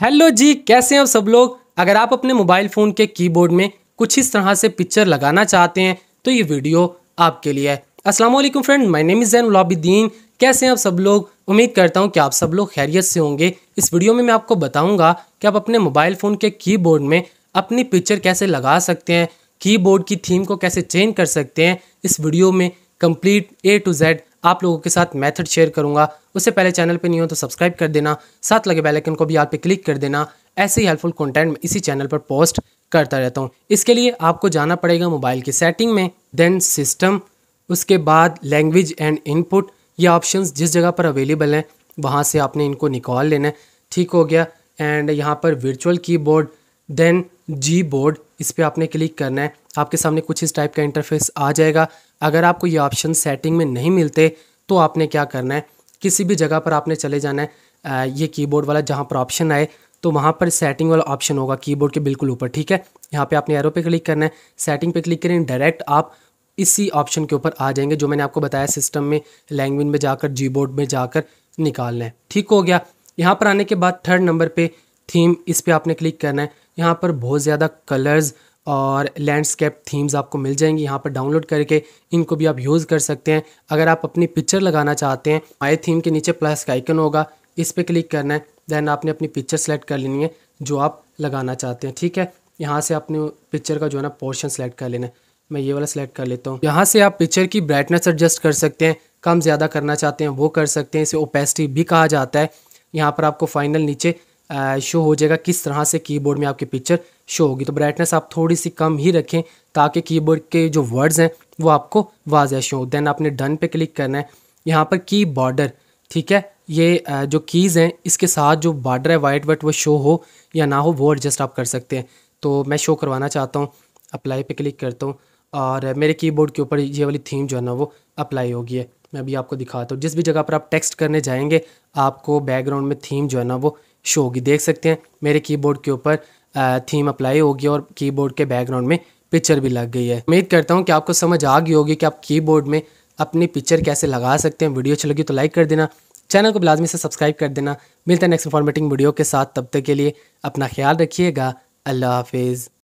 hello जी कैसे हैं आप सब लोग अगर आप अपने मोबाइल फ़ोन के कीबोर्ड में कुछ इस तरह से पिक्चर लगाना चाहते हैं तो ये वीडियो आपके लिए है अस्सलाम वालेकुम friend my name is Zain Ulabideen कैसे हैं आप सब लोग उम्मीद करता हूं कि आप सब लोग खैरियत से होंगे इस वीडियो में मैं आपको बताऊंगा कि आप अपने मोबाइल फ़ोन के कीबोर्ड में अपनी पिक्चर कैसे लगा सकते हैं कीबोर्ड की थीम को कैसे चेंज कर सकते हैं इस वीडियो में कंप्लीट ए टू जेड आप लोगों के साथ मेथड शेयर करूँगा उससे पहले चैनल पे नहीं हो तो सब्सक्राइब कर देना साथ लगे बेलाइकन को भी आप पे क्लिक कर देना ऐसे ही हेल्पफुल कंटेंट इसी चैनल पर पोस्ट करता रहता हूँ इसके लिए आपको जाना पड़ेगा मोबाइल की सेटिंग में देन सिस्टम उसके बाद लैंग्वेज एंड इनपुट ये ऑप्शन जिस जगह पर अवेलेबल हैं वहाँ से आपने इनको निकाल लेना है ठीक हो गया एंड यहाँ पर virtual keyboard then Gboard इस पर आपने क्लिक करना है आपके सामने कुछ इस टाइप का इंटरफेस आ जाएगा अगर आपको ये ऑप्शन सेटिंग में नहीं मिलते तो आपने क्या करना है किसी भी जगह पर आपने चले जाना है आ, ये कीबोर्ड वाला जहाँ पर ऑप्शन आए तो वहाँ पर सेटिंग वाला ऑप्शन होगा कीबोर्ड के बिल्कुल ऊपर ठीक है यहाँ पे आपने एरो पे क्लिक करना है सेटिंग पे क्लिक करें डायरेक्ट आप इसी ऑप्शन के ऊपर आ जाएंगे जो मैंने आपको बताया सिस्टम में लैंग्वेज में जाकर जी बोर्ड में जाकर निकालना है ठीक हो गया यहाँ पर आने के बाद थर्ड नंबर पर थीम इस पर आपने क्लिक करना है यहाँ पर बहुत ज़्यादा कलर्स और लैंडस्केप थीम्स आपको मिल जाएंगी यहाँ पर डाउनलोड करके इनको भी आप यूज़ कर सकते हैं अगर आप अपनी पिक्चर लगाना चाहते हैं माई थीम के नीचे प्लस का आइकन होगा इस पर क्लिक करना है देन आपने अपनी पिक्चर सेलेक्ट कर लेनी है जो आप लगाना चाहते हैं ठीक है यहाँ से आपने पिक्चर का जो है ना पोर्शन सेलेक्ट कर लेना है मैं ये वाला सेलेक्ट कर लेता हूँ यहाँ से आप पिक्चर की ब्राइटनेस एडजस्ट कर सकते हैं कम ज़्यादा करना चाहते हैं वो कर सकते हैं इसे ओपेसिटी भी कहा जाता है यहाँ पर आपको फाइनल नीचे शो हो जाएगा किस तरह से कीबोर्ड में आपकी पिक्चर शो होगी तो ब्राइटनेस आप थोड़ी सी कम ही रखें ताकि कीबोर्ड के जो वर्ड्स हैं वो आपको वाजह शो देन आपने डन पे क्लिक करना है यहाँ पर की बॉर्डर ठीक है ये जो कीज़ हैं इसके साथ जो बॉर्डर है वाइट वट वो शो हो या ना हो वो एडजस्ट आप कर सकते हैं तो मैं शो करवाना चाहता हूँ अप्लाई पे क्लिक करता हूँ और मेरे कीबोर्ड के ऊपर ये वाली थीम जो है ना वो अप्लाई होगी है मैं अभी आपको दिखाता हूँ जिस भी जगह पर आप टेक्स्ट करने जाएंगे आपको बैकग्राउंड में थीम जो है ना वो शो होगी देख सकते हैं मेरे कीबोर्ड के ऊपर थीम अप्लाई होगी और कीबोर्ड के बैकग्राउंड में पिक्चर भी लग गई है उम्मीद करता हूँ कि आपको समझ आ गई होगी कि आप कीबोर्ड में अपनी पिक्चर कैसे लगा सकते हैं वीडियो अच्छी लगी तो लाइक कर देना चैनल को लाजमी से सब्सक्राइब कर देना मिलता है नेक्स्ट इन्फॉर्मेटिंग वीडियो के साथ तब तक के लिए अपना ख्याल रखिएगा अल्लाह हाफिज़